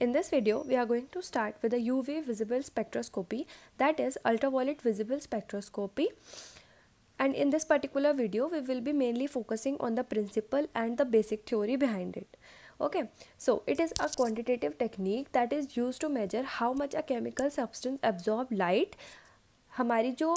In this video, we are going to start with the UV visible spectroscopy that is ultraviolet visible spectroscopy. And in this particular video, we will be mainly focusing on the principle and the basic theory behind it. Okay, so it is a quantitative technique that is used to measure how much a chemical substance absorb light. हमारी जो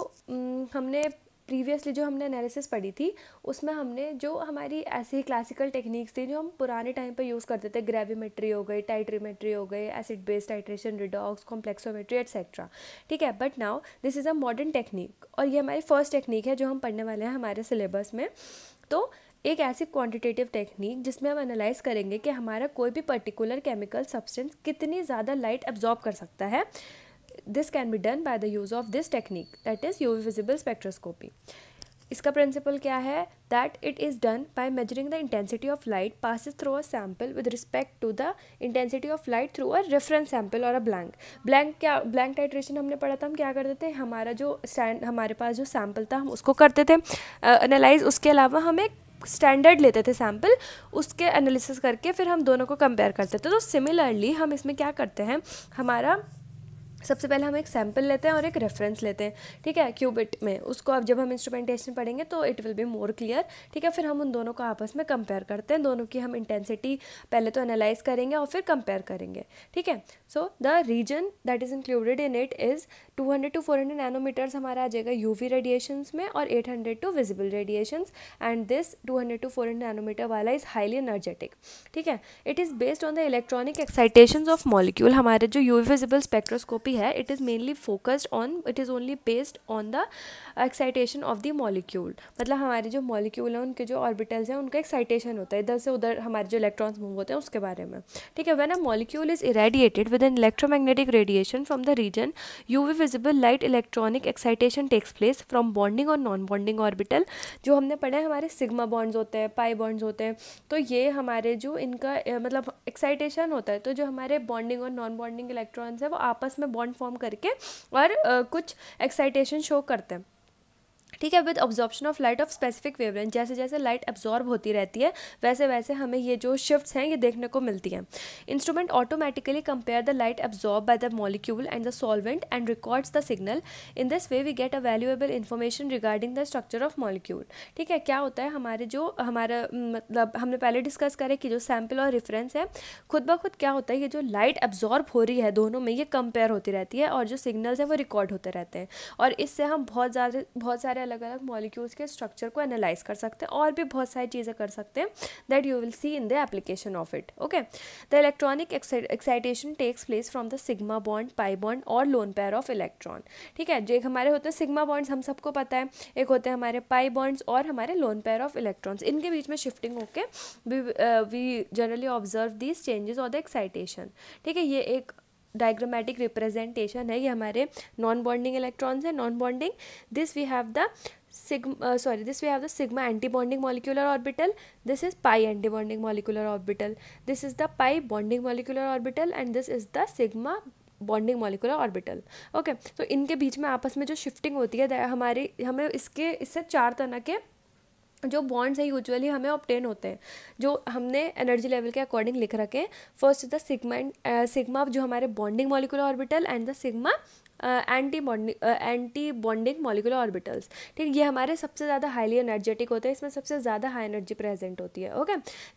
हमने previously जो हमने analysis पढ़ी थी उसमें हमने जो हमारी ऐसी ही क्लासिकल टेक्निक्स थी जो हम पुराने टाइम पर यूज़ करते थे ग्रेविमेट्री हो गई टाइट्रीमेट्री हो गई acid base titration redox complexometry etcetera ठीक है but now this is a modern technique और ये हमारी फर्स्ट टेक्निक है जो हम पढ़ने वाले हैं हमारे सिलेबस में तो एक ऐसी क्वांटिटेटिव टेक्निक जिसमें हम एनालाइज करेंगे कि हमारा कोई भी पर्टिकुलर केमिकल सब्सटेंस कितनी ज़्यादा लाइट एब्जॉर्ब कर सकता है this can be done by the use of this technique that is U visible spectroscopy इसका प्रिंसिपल क्या है that it is done by measuring the intensity of light passes through a sample with respect to the intensity of light through a reference sample और a blank blank क्या blank titration हमने पढ़ा था हम क्या करते थे हमारा जो स्टैंड हमारे पास जो सैम्पल था हम उसको करते थे एनालाइज uh, उसके अलावा हम एक स्टैंडर्ड लेते थे सैम्पल उसके एनालिसिस करके फिर हम दोनों को कंपेयर करते थे तो सिमिलरली हम इसमें क्या करते हैं हमारा सबसे पहले हम एक सैम्पल लेते हैं और एक रेफरेंस लेते हैं ठीक है क्यूबिट में उसको अब जब हम इंस्ट्रूमेंटेशन पढ़ेंगे तो it will be more clear ठीक है फिर हम उन दोनों को आपस में कंपेयर करते हैं दोनों की हम इंटेंसिटी पहले तो एनालाइज करेंगे और फिर कंपेयर करेंगे ठीक है so the region that is included in it is two two four nanometers हमारा आ जाएगा यू रेडिएशंस में और eight two visible radiations and this two two four nanometer वाला इज़ हाईली एनर्जेटिक ठीक है it is based on the electronic excitation of molecule हमारे जो यू विजिबल स्पेक्ट्रोस्कोपी भी है it is mainly focused on it is only based on the excitation of the molecule मतलब हमारे जो मॉलिक्यूल हैं उनके जो ऑर्बिटल्स हैं उनका एक्साइटेशन होता है इधर से उधर हमारे जो इलेक्ट्रॉन्स मूव होते हैं उसके बारे में ठीक है when a molecule is irradiated with an electromagnetic radiation from the region U V visible light electronic excitation takes place from bonding और नॉन बॉन्डिंग ऑर्बिटल जो हमने पढ़े हैं हमारे सिग्मा बॉन्ड्स होते हैं पाई बॉन्ड्स होते हैं तो ये हमारे जो इनका मतलब एक्साइटेशन होता है तो जो हमारे बॉन्डिंग और नॉन बॉन्डिंग इलेक्ट्रॉन्स हैं वो आपस में बॉन्ड फॉर्म करके और कुछ एक्साइटेशन शो करते हैं ठीक है with absorption of light of specific wavelength जैसे जैसे लाइट एब्जॉर्ब होती रहती है वैसे वैसे हमें ये जो शिफ्ट्स हैं ये देखने को मिलती हैं instrument automatically compare the light absorb by the molecule and the solvent and records the signal in this way we get a valuable information regarding the structure of molecule ठीक है क्या होता है हमारे जो हमारा मतलब हमने पहले डिस्कस करें कि जो सैम्पल और रेफरेंस है खुद ब खुद क्या होता है ये जो लाइट एब्जॉर्ब हो रही है दोनों में ये कंपेयर होती रहती है और जो सिग्नल्स हैं वो रिकॉर्ड होते रहते हैं और इससे हम बहुत ज़्यादा बहुत सारे अलग अलग मॉलिक्यूल्स के स्ट्रक्चर को एनालाइज कर सकते हैं और भी बहुत सारी चीज़ें कर सकते हैं that you will see in the application of it okay the electronic excitation takes place from the sigma bond pi bond और लोन पेयर ऑफ इलेक्ट्रॉन ठीक है जो एक हमारे होते हैं सिग्मा बॉन्ड्स हम सबको पता है एक होते हैं हमारे पाई बॉन्ड्स और हमारे लोन पेयर ऑफ इलेक्ट्रॉन्स इनके बीच में शिफ्टिंग होके we generally observe these changes और द एक्साइटेशन ठीक है ये एक डायग्रामेटिक रिप्रेजेंटेशन है ये हमारे नॉन बॉन्डिंग इलेक्ट्रॉन्स हैं non bonding this we have the sigma sorry this we have the sigma anti bonding molecular orbital this is pi anti bonding molecular orbital this is the pi bonding molecular orbital and this is the sigma bonding molecular orbital okay तो इनके बीच में आपस में जो shifting होती है हमारी हमें इसके इससे चार तरह के जो बॉन्ड्स हैं यूजुअली हमें ऑप्टेन होते हैं जो हमने एनर्जी लेवल के अकॉर्डिंग लिख रखे हैं first is the sigma and sigma जो हमारे bonding molecular orbital and the sigma anti bonding anti bonding molecular orbitals ठीक ये हमारे सबसे ज़्यादा हाईली एनर्जेटिक होते हैं इसमें सबसे ज़्यादा हाई एनर्जी प्रेजेंट होती है okay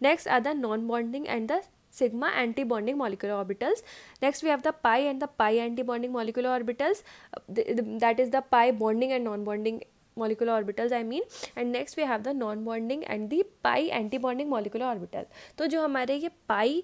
next are the non bonding and the sigma anti bonding molecular orbitals next we have the pi and the pi anti bonding molecular orbitals that is the pi bonding and non bonding molecular orbitals I mean and next we have the non bonding and the pi anti bonding molecular orbital तो जो हमारे ये pi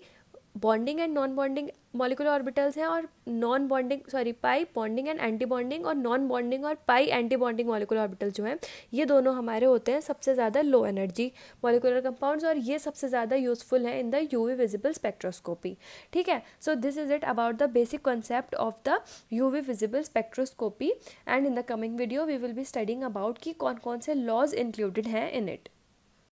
bonding and non bonding molecular orbitals हैं और non bonding sorry pi bonding and anti bonding और non bonding और pi anti bonding molecular orbital जो हैं ये दोनों हमारे होते हैं सबसे ज़्यादा लो एनर्जी मॉलिकुलर कंपाउंड्स और ये सबसे ज़्यादा यूजफुल है in the U V visible spectroscopy ठीक है so this is it about the basic concept of the U V visible spectroscopy and in the coming video we will be studying about कि कौन कौन से laws included हैं in it